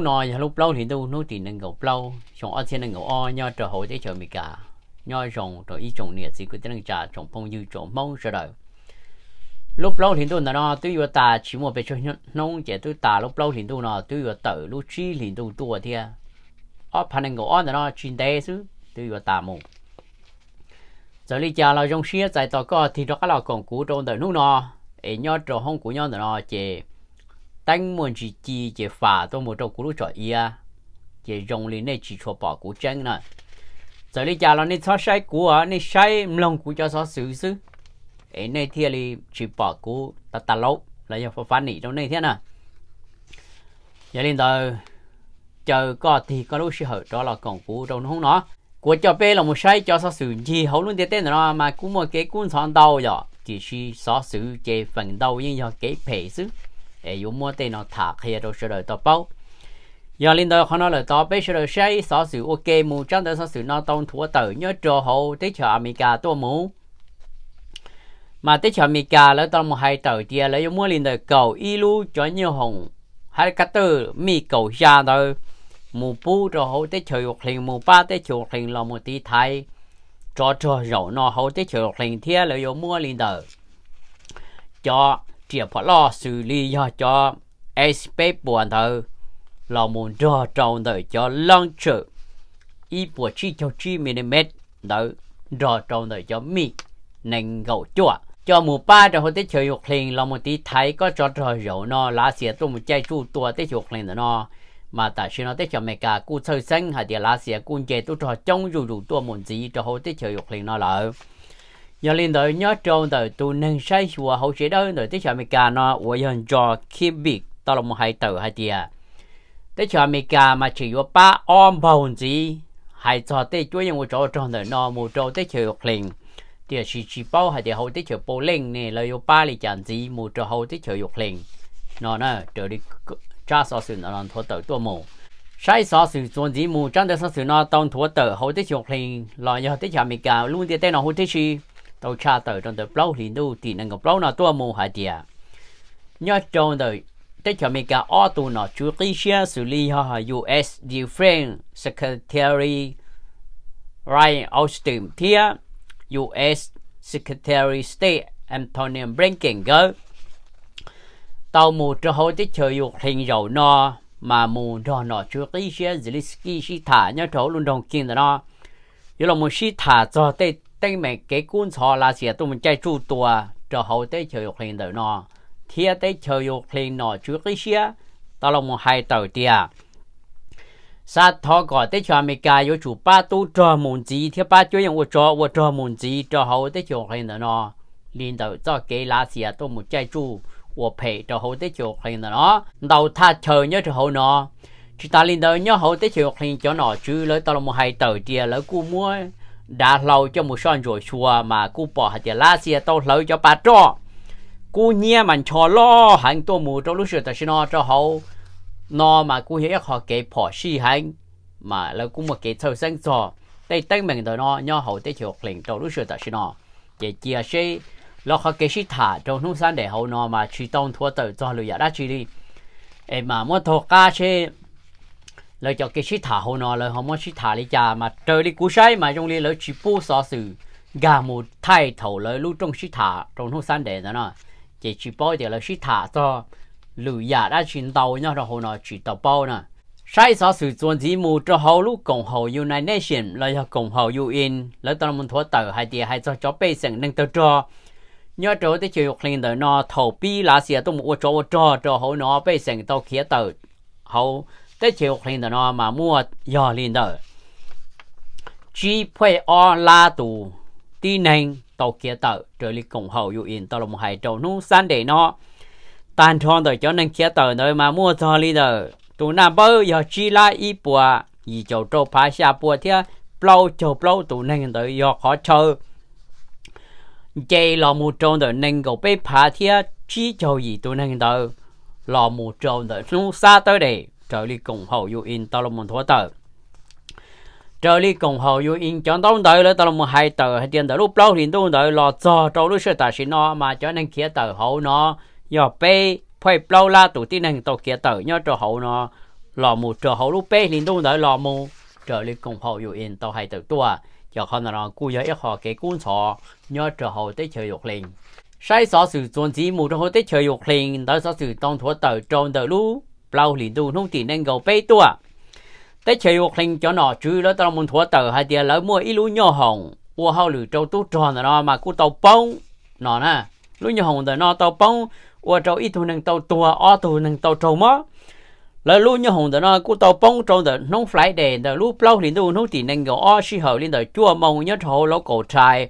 nông nò lúc lâu thì đâu nô thì nâng gấu lâu chồng ở thiên nâng gấu o nhau trở hồi tới chờ mì cả nhau rồng rồi ý trồng nè gì cứ nâng trà trồng phong như trồng mông rồi đời lúc lâu thì tôi nó tôi vừa ta chỉ một bé chơi nông trẻ tôi ta lúc lâu thì tôi nó tôi vừa tự lúc chi thì tôi tua thia ở phần nâng gấu o nó chín đế chứ tôi vừa ta mù giờ lý cha là trong xia tại tòa có thì đó là còn cũ trong đời nô nò ấy nhau trồng hông của nhau nó chè đánh muốn chỉ chỉ chỉ phá tôi một trong cú cho ý à chỉ dùng lên này chỉ cho bỏ cú chân nè giờ đi chào là nên cho sai cú à nên sai lòng cú cho sao xử xử ấy này thì là chỉ bỏ cú ta ta lâu là do phải phản nị trong này thế nè giờ lên giờ chờ có thì có lúc sẽ hở đó là còn cú trong không nó của cho bé là một sai cho sao xử gì hầu luôn tiền nó mà cũng một cái cuốn son đầu rồi chỉ là sao xử chế phần đầu nhưng do cái phê xứ e mua tiền nó no khi đó ro được to pau yo lin do khono lo to pe shiro shai so su o ke mu chang de so su no tong thua tờ nhớ tro ho te cha america to mu mà tới chợ Mỹ là tao một hai tờ tia lấy mua linh đời cầu ilu cho nhiều hồng hai cái từ mi cầu ra rồi mù bu rồi hậu tới chợ học liền mù ba tới chợ học liền là một tí thay, cho cho rậu nó hậu tới chợ học liền thia lấy mua linh đời cho chỉ phải lo xử lý cho SP buồn thơ là muốn cho trồng thơ cho lăng chữ y bộ chi cho chi mm đó rõ trồng thơ cho mi nên gậu chua cho mù ba cho hồi tới chơi dục liền là một tí thấy có cho trò rượu nó lá xìa tôi một chai chu tua tới dục liền nó mà tại sao nó tới cho mẹ cả cu sơ sinh hay là lá xìa cu chơi tôi trò trong dù dù tua một gì cho hồi tới chơi dục liền nó lợi nhờ liên đội nhớ trâu từ tu nâng say của hậu sĩ đó rồi tới chợ mì cà nó của dân cho khi bị tao là một hai tử hai tia tới chợ mì cà mà chỉ có ba om bồn gì hai cho tới chúa nhân của chỗ trong đời nó mù trâu tới chợ liền thì chỉ chỉ bao hai tia hậu tới chợ bồ lên nè là có ba lì chẳng gì mù trâu hậu tới chợ dục liền nó nè trở đi cha sao sự nó làm thua tử tua mù sai sao sự chuẩn gì mù trong đời sao sự nó tông thua tử hậu tới chợ liền lo nhờ tới chợ mì cà luôn thì tên nó hậu tới chi tôi cha tàu trong tàu blog thì đâu thì năng blog nó tôi mù hả tiệt nhớ trong tàu tất cả mấy cái ô tô nó chú kỹ xe xử lý ha họ US Defense Secretary Ryan Austin thia US Secretary State Antonio Blinken go tàu mù cho họ tới chờ dục hình dầu nó mà mù cho nó chú kỹ xe Zelensky sĩ thả nhớ chỗ luôn đồng kiên đó nó yếu là mù sĩ thả cho tới tây mình cái quân sò là sẽ tụi mình chạy chu tua cho hậu tế chơi dục lên đời nó thiệt tới chơi dục lên nó chú cái xe đó là một hai tàu tia sa thọ gọi tới cho mình cái yêu chủ ba tu cho môn gì thiệt ba chú yang wo cho wo cho môn gì cho hậu tế chơi dục lên đời nó liên đầu cho cái lá xe tụi mình chạy chu wo pei cho hậu tế chơi dục lên đời nó đầu tha chờ nhớ cho hậu nó chúng ta liên đầu nhớ hậu tế chơi dục lên cho nó chứ lấy tao là một hai tàu tia lấy cú mua đã lâu cho một son rồi chùa mà cú bỏ hạt tiền lá tao lâu cho bà trọ cú nhia mình cho lo hành tôi mù trong lúc sửa ta xin nó cho hậu nó mà cú hiểu họ kể bỏ si hành mà là cú một kể sâu sáng sò đây tên mình rồi nó nhau hậu tới chịu liền trong lúc sửa ta xin nó để chia sẻ lo họ kể sĩ thả trong nông sản để hậu nó mà chỉ tông thua tự do lừa đã chỉ đi em mà muốn thọ ca chơi lời cho cái shit thả hồ nó lời họ muốn shit thả lý cha mà trời đi cú say mà trong đi lời chỉ bu so sự gà một thay thầu lời lúc trong shit thả trong hôm sáng đề đó nó chỉ chỉ bao thì lời shit thả cho lử giả đã chín tàu nhau rồi hồ nó chỉ tàu bao nè sai so sự chuẩn chỉ mù cho hậu lưu cộng hồ United Nations lời cho cộng hồ UN lời tao muốn thua tờ hai tiền hai cho chó bê sừng nâng tờ cho nhớ chỗ tới chiều lên tờ nó thầu pi lá xìa tôi mua cho cho cho hậu nó bê sừng tao khía tờ hậu tới chiều hình nó mà mua giờ liền đó chỉ phải ở la tù tí tàu kia tàu trở cùng hậu dụ yên tàu lòng hải trâu nu san để nó tan thon rồi cho nên kia tàu nơi mà mua thò liền đó tụ nam bơ giờ chỉ là ít bùa gì châu châu phá xa bùa thế lâu châu lâu tụ nền tới giờ khó chơi chạy lò mù trâu rồi nên cầu bê phá thế chỉ châu gì tụ nên tới lò mù trâu rồi nu xa tới đây trợ lý cùng hậu yêu in tao là một thua tờ trợ lý cùng hậu yêu in chọn tao đợi là tao là một hai tờ hay tiền tờ lúc lâu thì tôi đợi lo cho trâu lúc sẽ tài xin nó mà cho nên kia tờ hậu nó giờ bê phải lâu la tụ tin hàng tàu kia tờ nhớ cho hậu nó lò một trợ hậu lúc bê thì tôi đợi lò một trợ lý cùng hậu yêu in tao hai tờ tua giờ không nào cú giờ ít họ cái cuốn sọ nhớ trợ hậu tới chơi dục liền sai sọ sự chuẩn chỉ một trong hậu tới chơi dục liền tới sọ sự 当 thuộc tờ trong tờ lúc bao lì tu không tiền nên gầu bê tua tới chơi một linh cho nó chứ đó tao muốn thua tờ hay tiền lỡ mua ít lúa nhỏ hồng ua hao lử trâu tú tròn nó mà cú tàu bông nó nè lúa nhỏ hồng rồi nó tàu bông ua trâu ít thu nâng tàu tua o thu nâng tàu trâu mó lỡ lúa nhỏ hồng rồi nó cú tàu bông trâu rồi nông phải để lúa bao lì tu không tiền nên gầu o xí hậu lên rồi chua mông nhớ trâu lỗ cổ trai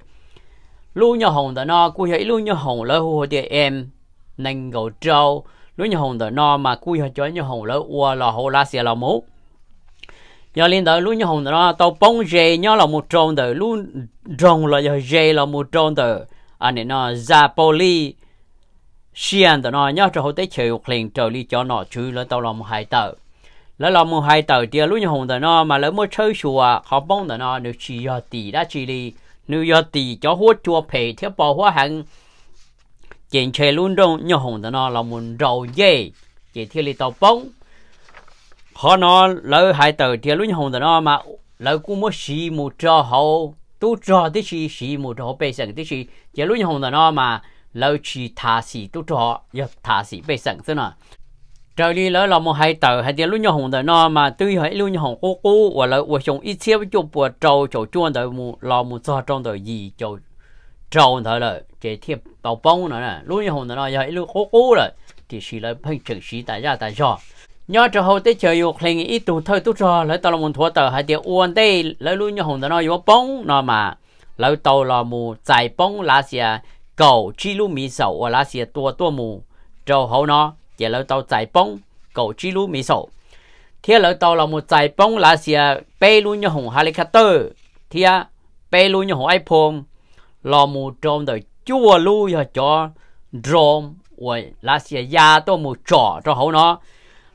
lúa nhỏ hồng rồi nó cú hiểu lúa nhỏ hồng lỡ hồ tiền em nâng gầu trâu lúc nhà hồng tới nó mà cúi hơi cho nhà hồng lỡ ua lò hồ la xìa lò mũ giờ lên tới lúc nhà hồng tới nó tàu bông dê nhau là một tròn tới lúa rồng là giờ dê là một tròn tới anh à, ấy nó ra poli xiên tới nó nhau cho họ tới chịu liền trời đi cho nó chứ lỡ tàu là một hai tờ lỡ là một hai tờ tiền lúc nhà hồng tới nó mà lấy một chơi chùa họ bông tới nó được chỉ giờ tỷ đã chỉ đi nếu giờ tỷ cho hút chùa phê thiết bỏ hóa hàng luôn chơi, 检查论中日红的呢，那们绕耶，也贴里头崩。họ nó lỡ hai tờ tiền luôn hồng nó mà lỡ cũng mất xì một trò hậu tu trò tí xì xì một trò bê sẵn tí xì tiền luôn hồng nó mà lỡ chỉ thả xì tu trò giờ thả xì bê sẵn thế nào trời đi lỡ là một hai tờ hai tiền luôn hồng nó mà tuy hãy luôn hồng cô cô và lỡ và chúng ít xíu chút bùa trâu chỗ chuông đợi mù lò mù cho trong đời gì chỗ trâu thôi là chế thiệp bao bông nữa nè lúc như hồn nó giờ lúc khô cú rồi thì xì lại phải trực xí tại ra tại do nhớ cho hậu tới chơi dục liền ít tụ thôi tụ cho lấy tao là muốn thua tờ hai tiêu uôn tê lấy lúc như hồn nó yếu bông nó mà lấy tàu là mù giải bông lá xìa cầu chi lu mì sầu lá xìa tua tua mù trâu hậu nó chỉ lấy tàu giải bông cầu chi lu mì sầu thế lấy tàu là một giải bông lá xìa bê lu như hồng helicopter thế bê lu như hồng iphone lo mù trôm đời chua lu giờ cho trôm ôi là xìa ya tôi mù trò cho hậu nó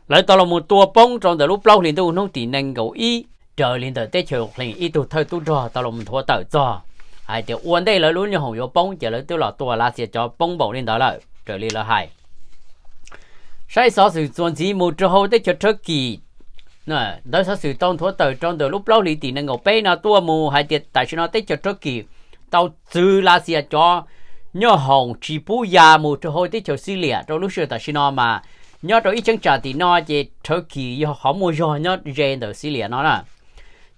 lấy tôi là mù tua bông trong đời lúc lâu liền tôi không tỷ nâng cầu y trở liền đời tết chiều liền y tôi thôi tôi trò tôi là mù thua tờ trò ai thì uốn đây lấy luôn như hồng yếu bông chỉ lấy tôi là tua là xìa cho bông bầu liền đó là trở liền là hai sai sáu sự chuẩn chỉ mù trâu hậu tết chiều trước kỳ nè đó sáu sự tông thua tờ trong đời lúc lâu liền tỷ nâng cầu bê nào tua mù hai tiệt tại sao nó tết chiều trước kỳ tao chứ là gì cho nhớ hồng chỉ bù ya một chỗ hồi tới chỗ xí lẻ trong lúc xưa ta xin nó mà nhớ trong ít chân trả thì nó chỉ thơ kỳ họ mua rồi nhớ rèn tới xí lẻ nó là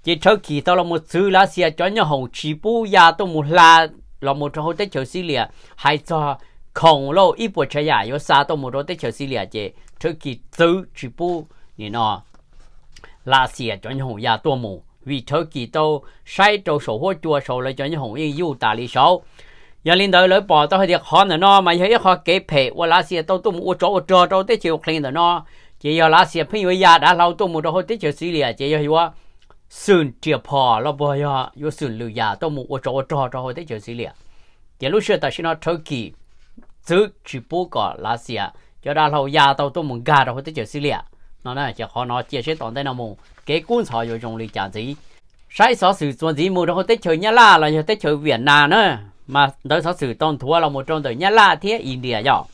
chỉ thơ kỳ tao là một chứ là gì cho nhớ hồng chỉ bù ya tao một là là một chỗ hồi tới chỗ xí lẻ hay cho khổng lồ ít bộ trái giả yếu xa tao một chỗ tới chỗ xí lẻ chỉ thơ kỳ chứ chỉ bù nó là gì cho nhớ hồng ya tao một vì thơ kỳ tô sai trâu sổ hoa chùa sổ lại cho những hồng yên yêu tà lý sổ giờ linh đời lỡ bỏ tao hơi được khó nữa nó mà thấy khó kế phê và lá xe tao tung ô chỗ ô chỗ trâu tới chiều clean nữa nó chỉ giờ lá xe phi với gia đã lâu tung một đôi tới chiều xí lìa chỉ giờ hiểu sườn chiều phò lo bò ya yo sườn lừa ya tung một chỗ ô chỗ trâu tới chiều xí lìa giờ lúc xưa tao xin nó thơ kỳ giữ chỉ bố cả lá xe cho đã lâu ya tao tung một gà rồi tới chiều xí lìa nó là chỉ khó nó chia sẻ tồn tại nào mù cái quân sò rồi trong lịch trả gì sai sò sử chuẩn gì mù đâu tết chơi la là là tết chơi việt nam nữa mà đối sò sử tông thua là một trong tới nhá la thế india nhỏ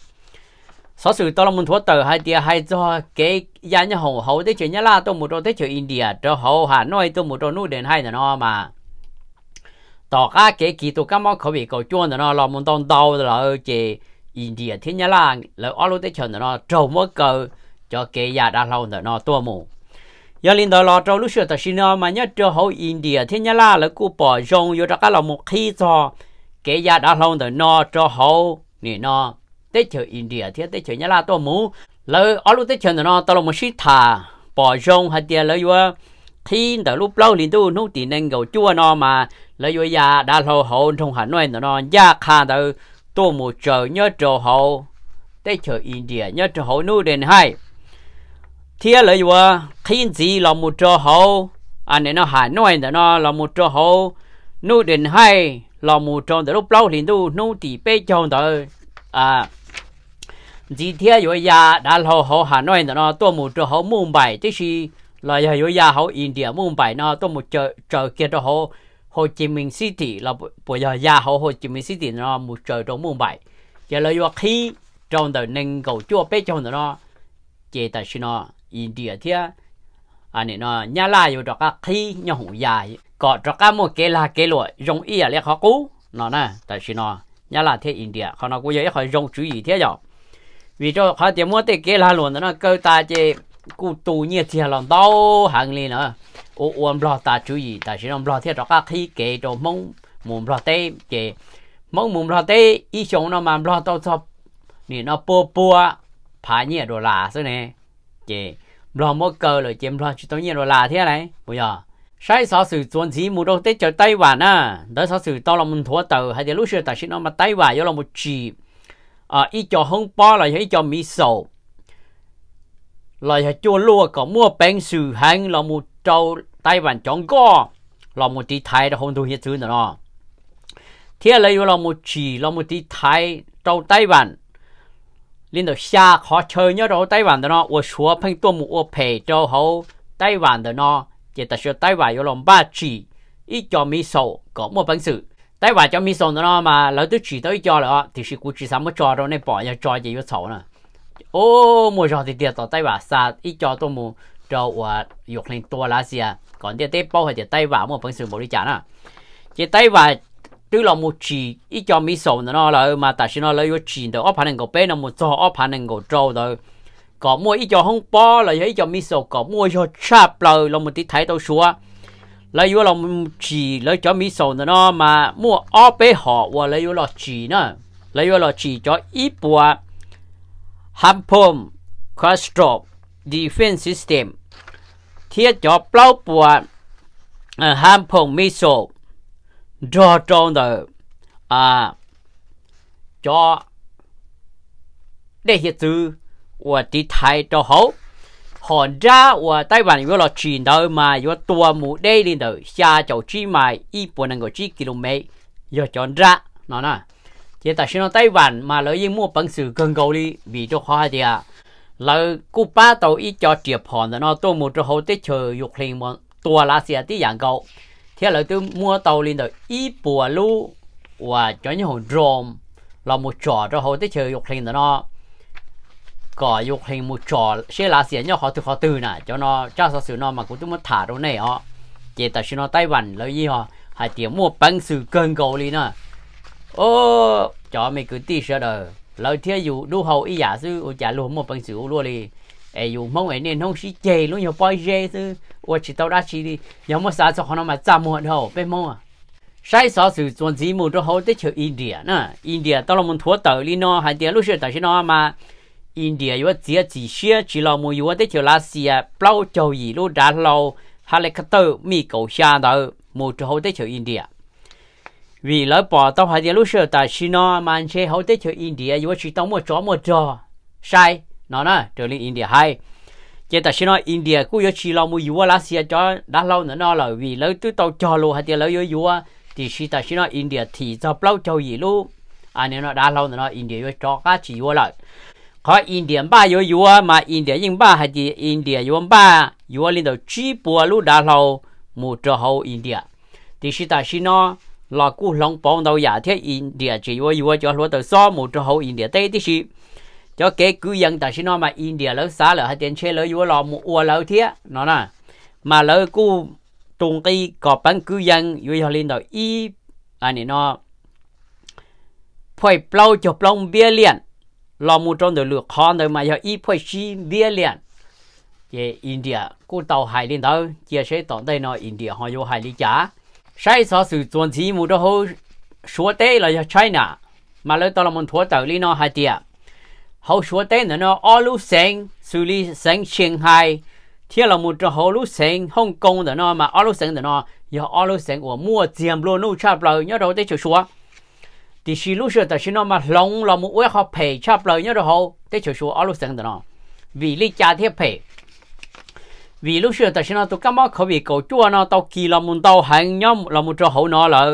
sò sử tông là một thua tới hai tia hai do cái giá nhà hồng hậu tết chơi nhá la tôi một trong tết chơi india cho hậu hà nội tôi một trong nút đến hai là nó mà tỏ ra cái kỳ tụ các món khẩu vị cầu chuông là nó là một tông đầu là chỉ india thế nhá la là ở lúc tết chơi là nó trầu mất cầu cho cái già đã lâu nữa nó tua mù giờ linh đó lo trâu lúc xưa ta xin nó mà nhớ cho hậu India thế nhá là là cô bỏ rong vô ra cái là một khi cho cái già đã lâu nữa nó cho hậu nè nó tới chờ India thế tới chờ nhá là tua mù lỡ ở lúc tới chờ nó ta lòng một sĩ thà bỏ rong hay tiền lỡ vừa, khi đó lúc lâu linh tôi nút tiền nên gầu chua nó mà lỡ vô già đã lâu hậu trong hà nội nó gia khá đó tua mù chờ nhớ cho hậu tới chờ India nhớ cho hậu nu đến hai thế là vừa khi gì là một chỗ hậu anh nên nó hà nội là nó là một chỗ hậu nô đến hay là một chỗ để lúc lâu liền nô nô thì bê chồng tới à chỉ thế vừa ya đã hậu hậu hà nội là nó tôi một chỗ hậu mumbai bài tức gì là vừa rồi ya hậu India mumbai bài nó tôi một chỗ chợ kia đó hậu Hồ Chí Minh City là bây giờ ya hậu Hồ Chí Minh City nó một chỗ trong mumbai bài giờ là vừa khi trong đời nên cầu chúa bê chồng nó chế tài xin nó India thia anh ấy nó nhà la yêu cho các khi nhà hủ dài có cho các một cái là cái loại dùng ý là khó cú nó na tại vì nó nhà la thế India họ nó cũng dễ khỏi dùng chú ý thế rồi vì cho họ tiền mua tiền cái là luôn nó cơ ta chế cụ tù nhiệt thì làm đau hàng liền nữa ô ôm lo ta chú ý tại vì nó lo thế cho các khi cái cho mông mồm lo tê cái mông mồm lo tê ý chúng nó mà lo tao cho nên nó bùa bùa phá nhiệt đồ là thế này chế lo mua cơ rồi chém lo chỉ tối nhiên rồi là thế này bây giờ sai sao sự chuẩn chỉ mua đâu tết chờ tây hoàn à đó sao sự to là mình thua tàu hay để lúc xưa tại xin nó mà tây hoàn do là một chỉ à ý cho không bao là ý cho mì sầu là chua lúa có mua bánh sù hành là một châu tây hoàn chọn co là một tí thái là không thu hiện thứ nữa thế là là một chỉ là một tí thái trâu tây hoàn 领导下好求鸟到台湾的呢，我说碰多么我陪着好台湾的呢，就特说台湾有两百几，一家米数个么本事。台湾叫米数的呢嘛，老都知道一家了，就是估计什么家都那把要家也有草呢。哦，么样的跌到台湾啥一家都么着我有很多那些，讲的对包还是台湾么本事冇得讲呢，这台湾。เเราามมีีีจ对了么鸡，一家没少的那了นเ是那了有鸡จีนเดออพันหนึ่งก็มัวอีจอห้องปอเลยอีจอมิโซก็มวยอชาบเราเรามุติไทยตัวชัวเลยวยาเราจีแล้วจอมิโซนะเนาะมามววอ้อไปหอว่าแลยว่าเราจีเนาะเลยว่าเราจีจออีปัวฮัมพมคอสโตรบดีเฟนซิสเต็มเทียจอเปล่าปัวฮัมพงมิโซ cho trong đó à cho để hiện từ và đi thay cho hậu hòn ra và tay bản vừa là chỉ đâu mà vừa tua mù đây lên đầu xa chỗ chỉ mà y bốn ngàn chỉ km giờ chọn ra nó nè thì tại sao tay bản mà lấy những mua bằng sự cần cầu đi vì cho khó thì à là cú ba tàu ít cho triệt hòn nó tua mù cho hậu tới chờ dục liền mà tua lá xe tí dạng cầu thế là tôi mua tàu lên rồi y bùa lu và cho những hồ drum là một trò cho hồ tới chơi dục hình nó có dục hình một trò sẽ là sẽ nhau họ từ họ từ nè cho nó cho sao sự nó mà cũng tôi muốn thả đâu này họ chỉ tại sao nó tay vằn lấy gì họ hãy tiền mua bằng sự cơn cầu lên nè ô cho mình cứ tí sợ đời lời thiệt dụ đu hầu y giả sư ô trả luôn một bằng sự luôn đi 哎呦，某个年弄是借了要包借是，我去到那去的，要么啥子可能买炸馍头，别某啊。sai à. sao sự chuẩn gì một đó hậu tới chiều India nè India tao là muốn thua tàu đi nó hay tiền lúc xưa tại nó mà India yếu chỉ chỉ xưa chỉ là một yếu tới chiều là xia bao châu gì lúc đã lâu hay là cái cầu xa đó một chỗ hậu tới chiều India vì lỡ bỏ tao hay tiền lúc xưa tại nó mà anh sẽ hậu tới chiều India yếu chỉ tao một chỗ một chỗ sai nó nó trở lên India hay chỉ ta xin nói India cũng có chỉ lo mua vua lá xe cho đã lâu nữa nó là vì lấy tôi tàu cho luôn hay tiền lấy vua thì khi ta xin nói India thì cho lâu cho gì luôn anh à, em nó đã lâu nữa nó India vua cho cá chỉ vua lại có India ba vua vua mà India nhưng ba hay thì India vua ba vua lên đầu chỉ bùa luôn đã lâu mua cho hậu India thì khi ta xin nói là cũng long bóng đầu giả thế India chỉ vua vua cho lúc đầu so mua cho hậu India đây thì cho cái cư dân ta xin nói mà India lỡ xa lỡ hay tiền chế lỡ vua lò một ua lỡ thế nó nè mà lỡ cu trung kỳ có bán cư dân vua họ lên đầu y anh này nó phải bao cho plong bia liền lò một trong đời lược khó đời mà cho y phải chi bia liền về India cu tàu hải Linh đó chia sẻ tổng đây nó India họ vô hải lý trả sai so sự chuẩn chỉ một đó hồ số tế là China mà lỡ tao là một thua tàu lý nó hai tiền hầu số tên là nó ở lúc sinh xử lý sinh sinh hai thiên là một trong hậu lúc sinh hong kong là nó mà ở lúc sinh là nó giờ ở lúc sinh của mua tiền luôn nô chạp lời nhớ đâu tới chỗ số thì xí lúc xưa ta xí nó mà lòng là một uế họ phải chạp lời nhớ đâu hậu tới chỗ số ở lúc sinh là nó vì lý gia thiết phải, vì lúc xưa ta xí nó tôi cảm ơn khẩu vị cầu chúa nó tao kỳ là một tao hàng nhóm là một trong hậu nó là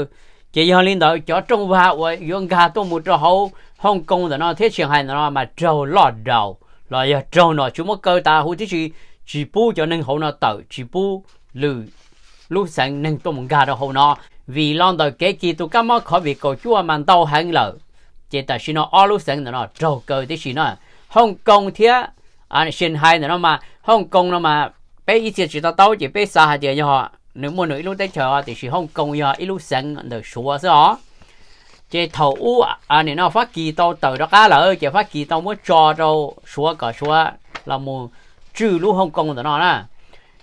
chỉ giờ linh đợi cho trong và uế yong gà tôi một trong hậu Hong Kong đó nó thế chuyện hay nó mà trâu lọt đầu là giờ trâu nó chúng mất cơ ta hú thế chỉ chỉ bu cho nên hậu nó tự chỉ bu lử lúc sáng nên tôi muốn gà đó hậu nó vì lon đầu kế kỳ tôi cảm mất khỏi việc cầu chúa mà tàu hàng lợ chỉ ta xin nó ở lúc sáng nó trâu cơ thế chỉ nó Hong Kong thế anh à, xin hay nó mà Hong Kong nó mà bé ít chỉ ta tao chỉ bé xa hạt tiền cho họ nếu mua nữa lúc tới chờ thì chỉ Hong Kong giờ ít lúc sáng được số sao chế thầu u à nên nó phát kỳ tàu tàu đó cá là chế phát kỳ tàu muốn cho đâu xóa cả xóa là một trừ lũ Hồng Kông đó nó nè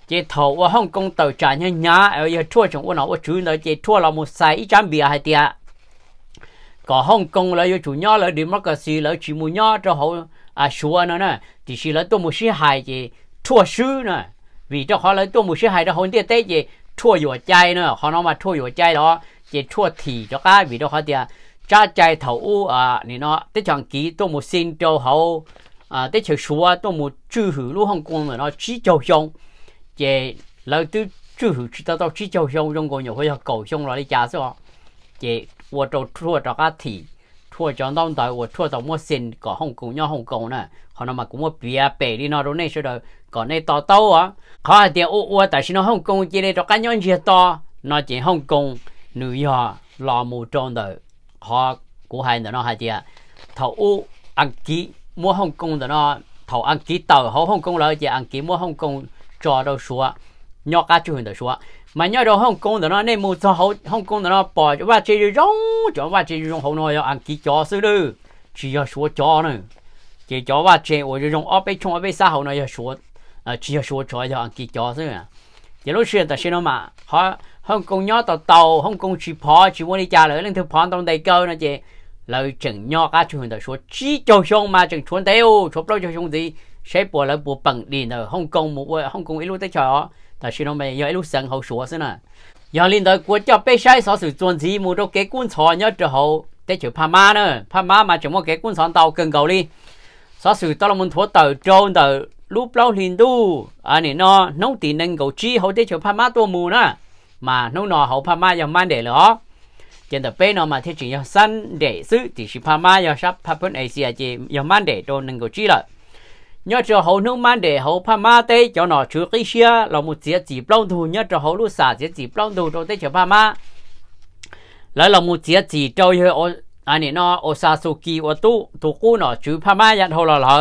chế thầu ở Hồng Kông tàu trả nhá nhá ở giờ chua chúng nó ở chữ nó chế chua là một sai ít bia hay tiệt có Hồng Kông là chủ nhỏ là democracy là chỉ muốn nhỏ cho họ à xóa nó nè thì chỉ là tôi muốn sĩ hại chế chua sư nè vì cho họ là tôi muốn sĩ hại cho họ tiệt tế chế chua dùa chay nè họ nó mà chua dùa chay đó chế chua thì cho cá vì đó họ thì à, cha chạy thầu u à nên nó tới chẳng kỹ tôi một xin châu hậu à tới chiều xua tôi một chữ hữu lúc không quân mà nó chỉ châu xong chế lời tư chữ hữu chỉ tao tao chỉ châu xong trong còn nhiều hơi cầu xong rồi đi trả sao chỉ 我做错这个题，错就弄到我错到我先搞红狗鸟红狗呢，可能嘛跟我比啊比的那种那时候搞那刀刀啊，好一点我我但是那红狗这里这个鸟也多，那件红狗。nữ yo lo một trong đời họ của hai nữa nó hai tia thầu u ăn ký mua hong kong nữa nó thầu ăn ký tàu họ hong kong rồi chỉ ăn ký mua hong kong cho đâu số nhọ cá chuyện đó số mà nhọ đâu hong kong nữa nó nên mua cho hậu hong kong nữa nó bỏ cho ba chỉ rong cho ba chỉ rong hậu nói ăn ký cho xứ đư chỉ cho số cho nữa chỉ cho ba chỉ ở rong ở bên trong ở bên xã hậu nói cho xua chỉ cho xua cho ăn ký cho xứ giờ lúc xưa ta xin nó mà họ không công nhó tàu tàu không công chỉ phó chỉ muốn đi trả lời nên thứ phó trong tay câu nó chị lời chừng nhó cả chuyện ta số chỉ cho xong mà chừng chuẩn tiêu chụp đâu cho xong gì sẽ bỏ lại bộ bằng đi nữa không công một không công ít lúc tới chờ ta xin nó mà, giờ ít lúc sân hậu sủa xí nè giờ liên đội của cho bé sai sở sự chuẩn gì mua đâu cái cuốn sò nhớ trở hậu để chịu pha má nữa pha má mà chúng một cái quân sò tàu cần cầu đi sở sự tao là muốn thua tàu trôn tàu lúc lâu liền đu anh à, ấy nó nông tỷ nên cầu chi hậu thế cho pha má tua mù nè mà nông nọ hậu pha má giờ man để lỡ trên tập bên nó mà thế chỉ giờ săn để xứ thì chỉ pha má giờ sắp pha phun asia chỉ giờ mang để đồ nên cầu chi rồi nhớ cho hậu nông mang để hậu pha má tê cho nó chứa cái xia là một chiếc chỉ lâu thù nhớ cho hậu lúc xả chiếc chỉ plong thù đồ thế chiều pha má lại là một chiếc chỉ trâu hơi อันนี้เนาะโอซาสุกิโอตุตุกุเนาะจูพม่ายันโหลอ à,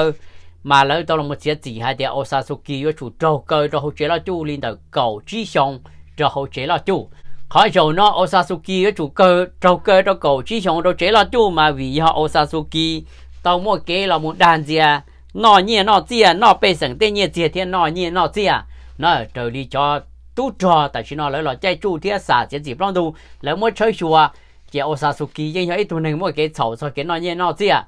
mà lỡ tôi là một chiếc gì hay thì ô sa su kỳ với chủ trâu cơ rồi hỗ trợ là chú lên đầu cầu chi xong rồi hỗ trợ là chú khỏi rồi nó ô sa su kỳ với chủ cơ trâu cơ rồi cầu chi xong rồi chế là chú mà vì họ ô sa su kỳ tao mua kế là một đàn gì à nó nhẹ nó gì à nó bê sẵn tên nhẹ gì thì nó nhẹ nó gì à nó trở đi cho tu trò tại vì nó lấy là chạy chú thì xả chiến dịp long đủ lỡ mua chơi chùa chỉ ô sa su kỳ nhưng mà ít này mua cái sầu so cái nó nhẹ nó gì à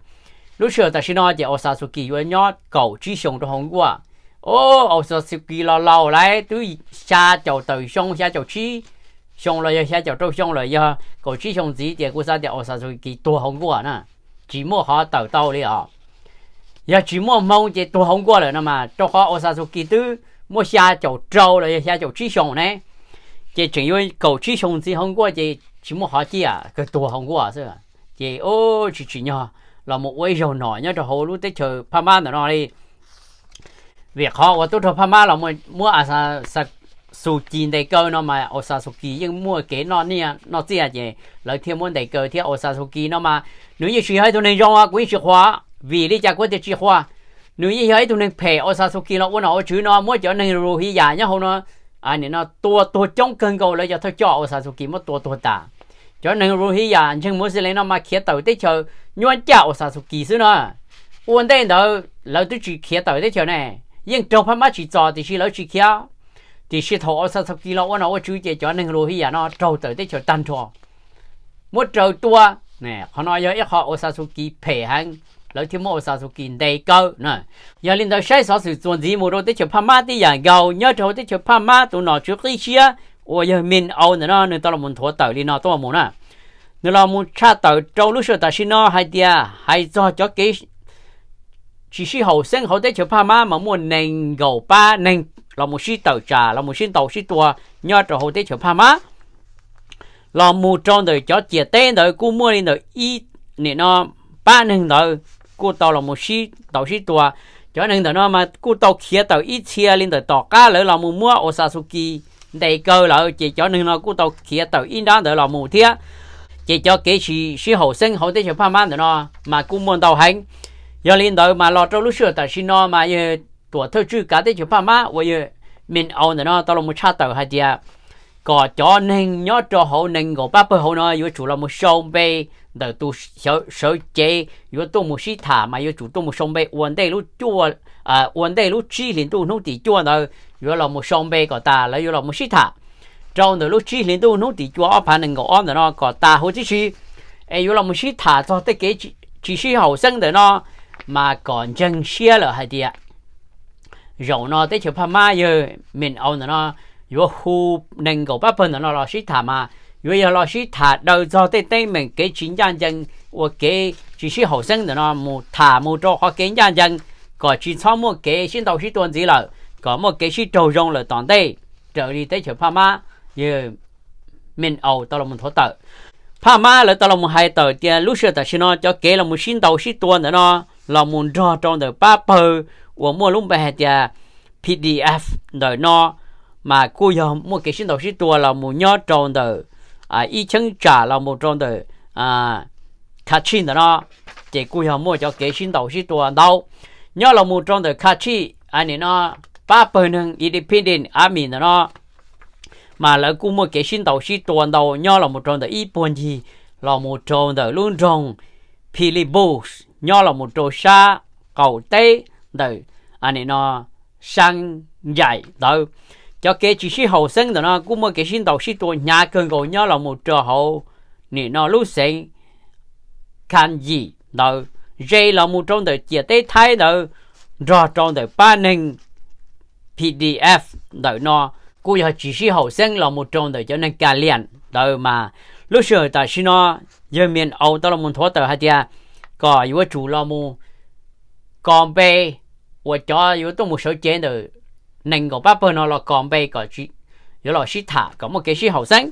lúc xưa ta chỉ nói chỉ Osasuki với nhót cầu chỉ xong trong hôm qua ô Osasuki lo lâu lại túi xa chầu từ xong xa chầu chi xong rồi xa chầu trâu xong rồi giờ cầu chỉ xong gì thì cũng sao thì Osasuki tua hôm qua nè chỉ mua họ tàu tàu đi à giờ dạ, chỉ mua mong chỉ tua hôm qua rồi nè mà cho họ Osasuki tứ mua xa chầu trâu rồi xa chầu chỉ xong này chỉ chỉ với cầu chỉ xong gì hôm qua chỉ chỉ mua họ chi à cái tua hôm qua sao, chỉ ô chỉ chỉ nhau là một quay dầu nổi nhớ cho hồ lúc tới chờ Pama nó nói đi việc họ và tôi cho Pama là mua mua à sa sa su chín đại cơ nó mà Osasuki nhưng mua cái nó nè nó gì gì lời thiên môn đại cơ thiên Osasuki nó mà nếu như chỉ hay tôi nên rong à quý chìa khóa vì đi chả quên chìa khóa nếu như hai tôi nên phe Osasuki nó quân nó chứ nó mua cho nên rồi hi giả dạ nhá hồ nó anh này nó tua tua trong cơn cầu lấy cho thôi cho Osasuki mất tua tua ta cho nên rồi hi giả dạ, nhưng muốn sẽ lấy nó mà khía tàu tới chờ nhuận chảo sa sụ kỳ sư nó uốn đây đó lão tôi chỉ kia tới đây chỗ này nhưng trong phần mắt chỉ cho thì chỉ lão chỉ kia thì chỉ thọ sa sụ lão lâu nó chú chỉ cho nên rồi hiện nó trâu tới đây chỗ tan thọ một trâu tua nè họ nói giờ họ ở sa sụ kỳ phê hàng lâu thì mua sa sụ kỳ đầy cơ nè giờ linh đạo sai sa sụ chuẩn gì mua đồ tới chỗ phần mắt thì dạng gầu nhớ trâu tới chỗ phần mắt tụi nó chú kia xia ôi giờ mình ao nữa nó nên tao là muốn thua tới đi nó tao muốn à nếu là muốn cha tàu trong lúc xưa tài xin nó hay tia hay do cho cái chỉ sĩ hậu sinh hậu tế chữ pa má mà muốn nền gầu ba nền là một sĩ tàu trà là một sĩ tàu sĩ tua nhờ trở hậu tế chữ pa má là một trong đời cho chia tên đời cú mua lên đời y nè nó ba nền đời cô tàu là một sĩ tàu sĩ tua cho nên đời nó mà cô tàu kia tàu ít chia lên đời tàu cá lỡ là một mua osasuki đầy cơ lỡ chỉ cho nên nó cô tàu kia tàu in đó đời là một thiệt chỉ cho cái gì sĩ hậu sinh hậu thế chỉ pha man nó mà cũng muốn đầu hành giờ lên đầu mà lo cho lúc xưa tại xin nó mà giờ tuổi thơ cả thế chỉ pha má vậy giờ mình ôn nó tao là một cha tàu hay gì có cho nên nhớ cho hậu nên của ba bữa hậu nó vừa chủ là một sông bê đợi tu sợ sợ chế vừa tu một sĩ thả mà vừa chủ tu một sông bê uốn đây lúc chua à uốn đây lúc chi liền tu nô tỷ chua rồi vừa là một sông bê của ta lại vừa là một sĩ thả trong đó lúc chi liên tục nút thì cho chúa phản ứng của ông nó có ta hồ chi, chỉ ấy là một gì thả cho tất cả chỉ chỉ sĩ hậu sinh đó nó mà còn chân xia là hay gì ạ rồi nó tới chụp phàm ma giờ mình ông nó nếu khu nâng cầu bắp bên nó là sĩ thả mà nếu giờ là sĩ thả đâu cho tất cả mình cái chính trang chân của cái chỉ sĩ hậu sinh đó nó một thả một chỗ họ cái trang chân có chỉ sau một cái xin đầu sĩ tuần gì là có một cái sĩ trầu rong là toàn đây trở đi tới chụp phàm ma như mình ầu tao là một thổ tự, pha ma là tao là một hai tờ kia lúc xưa tao xin nó cho kể là một xin tàu xin tuần nữa nó là một trò trong tờ ba bờ của mua lúc bài kia pdf đời nó mà cô giờ mua cái xin tàu xin tuần là một nhỏ trong tờ à y chân trả là một trong tờ à cà chi nữa nó chỉ cô giờ mua cho cái xin tàu xin tuần đâu nhớ là một trong tờ cà chi anh nó ba bờ nâng independent army nữa nó mà lỡ cũng một cái sinh tàu xin toàn đầu nhau là một tròn đời ít buồn gì là một tròn đời luôn tròn pili bù nhau là một tròn xa cầu tế đời anh ấy nó sang dạy đời cho cái chỉ xin hậu sinh đó nó cũng một cái sinh tàu xin toàn nhà cần cầu nhau là một tròn hậu nè nó lúc sinh can gì đời dây là một tròn đời chia tế thái đời rõ tròn đời ba nền PDF đời nó cô giờ chỉ sĩ hậu sinh là một trong đời cho nên cả liền đời mà lúc xưa tại xin nó giờ miền âu đó là một thoát tờ hạt ya có yếu chủ là mu còn bê và cho yếu tôi một số chế đời nành của bắp nó là còn bê có chỉ yếu là sĩ thả có một cái sĩ hậu sinh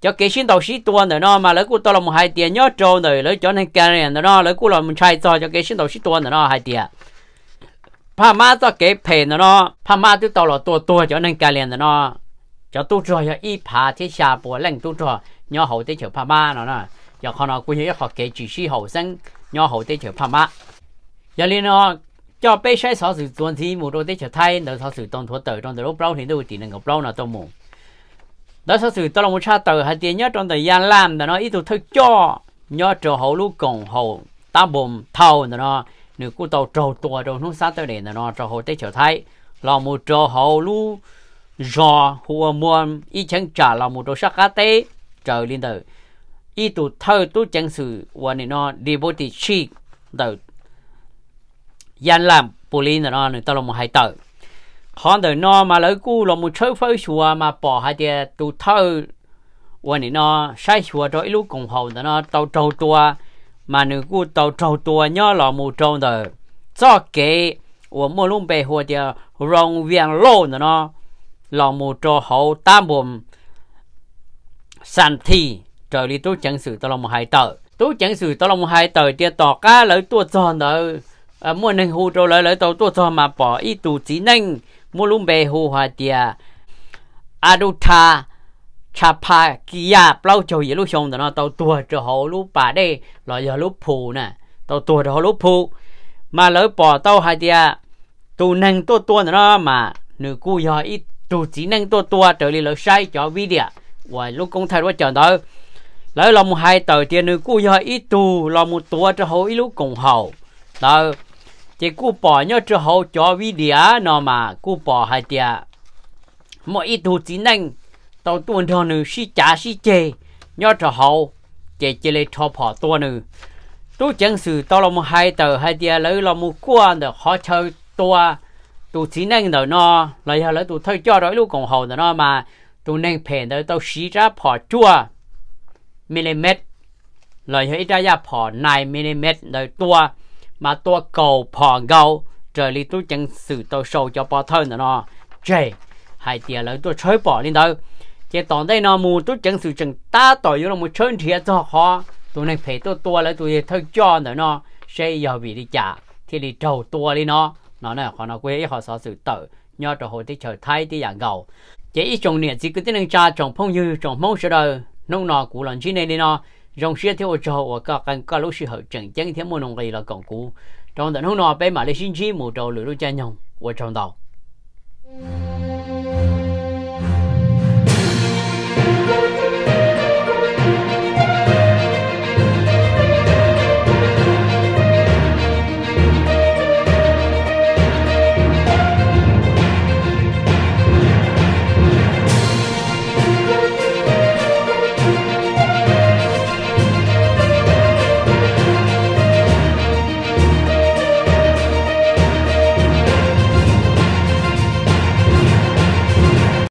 cho cái xin đầu sĩ tuần nữa nó mà lấy cô tôi là một hai tiền nhớ trâu nữa lấy cho nên cả liền nữa nó lấy cô là một trai cho cho cái xin đầu sĩ tuần nữa nó hai tiền พม่าตัวเก็บเพนเนาะพม่าตัวตลอดตัวตัวจะนั่งการเรียนเนาะจะตู้จอยอีผาที่ชาปัวเล่งตู้จอยย่อหูที่เฉพม่าเนาะอย่าขอนอกูเหี้ยขอเกจีชีหูซึ่งย่อหูที่เฉพม่าอย่าเรียนเนาะจะไปใช้สอสื่อตัวที่มูโดที่เฉไทยเดี๋ยวสอสื่อตรงทัวเตอร์ตรงเดี๋ยวเปล่าเห็นดูตีหนึ่งกับเปล่าเนาะตัวมูแล้วสอสื่อตรงมุชาเตอร์หาเตียนย่อตรงเดียยานล่ามเนาะอีตัวเธอจ่อย่อจ่อหูลูกกงหูตาบ่มเท่าเนาะ nếu cô tàu trâu tua đầu nó sát tới để nó trầu hồ tây trở thái là một trầu hồ lu giò hùa muôn y chẳng trả là một trầu sát cá tế trở lên từ y tụ thơ tu chẳng sự và nên nó đi bộ thì chi từ gian làm bù lên nó nên tao là một hai tờ còn từ nó mà lấy cô là một chơi phơi xua mà bỏ hai tia tụ thơ và nên nó sai cho ít lúc cùng hồ nó tàu trâu tua mà nữ cụ tàu trâu tua nhớ lò mù trâu tờ cho kế của mua luôn bề hồ thì rong viên lô nữa nó lò mù trâu hậu tam bùm sản thi trở đi tôi chẳng sự tao lòng hai tờ tôi chẳng sự tao lòng hai tờ thì tỏ cá lấy tua tròn nữa à, mua nên hồ trâu lấy lấy tàu tua tròn mà bỏ ít tù chỉ nên mua luôn bề hồ hòa thì à đô tha cha pa kia lâu cho ye lúc xong rồi nó tàu tua cho họ lúc bà đây là giờ lúc phù nè tàu tua cho hồ lu phù mà lỡ bỏ tàu hai tia tu nâng tua tua nó mà nữ cu giờ ít tu chỉ nâng tua tua trở đi lỡ sai cho video và lúc cũng thay quá chờ đó lỡ một hai tờ tiền nữ cu giờ ít tu lòng một tua cho hồ ít lúc cùng hậu, đó chỉ cu bỏ nhớ cho hồ cho video nó mà cu bỏ hai tia mỗi ít tu chỉ nâng tao tuần thọ nữ si chả si chê nhớ trò hậu chê chê lê thọ phỏ tua nữ tu chẳng sự tao là hai tờ hai tia lấy là một được khó chơi tua tu chỉ nên đầu nó lấy họ lấy tu thôi cho đó lúc còn hậu nó mà tu nên phèn tới tao xí ra phỏ chua mm lời hãy ra ra phỏ này mm đời tua mà tua cầu phỏ gầu trời lý tu chẳng sự tao sâu cho bỏ thân nó chê hai tia lấy tôi chơi bỏ lên đâu cái tổn đây nó mù tôi chẳng sự chẳng ta tỏi yếu là một chân thiệt cho họ tôi này phải tôi tua lại tôi thôi cho nữa nó sẽ giờ vì đi trả thì đi trầu tua đi nó nó này họ nó quê họ sợ sự tử nhớ trò hồ thì trở thay thì dạng gầu chỉ ít trồng niệm chỉ cứ tin rằng cha trồng phong như trồng mong sợ đời nông nọ cũ lần chi này đi nó rong xe theo chỗ và các căn các lúc sự hợp chẳng chẳng thêm một nông gì là còn cũ trong tận hôm nọ bé mà lấy xin chi một trầu lửa đôi cha nhồng và trồng tàu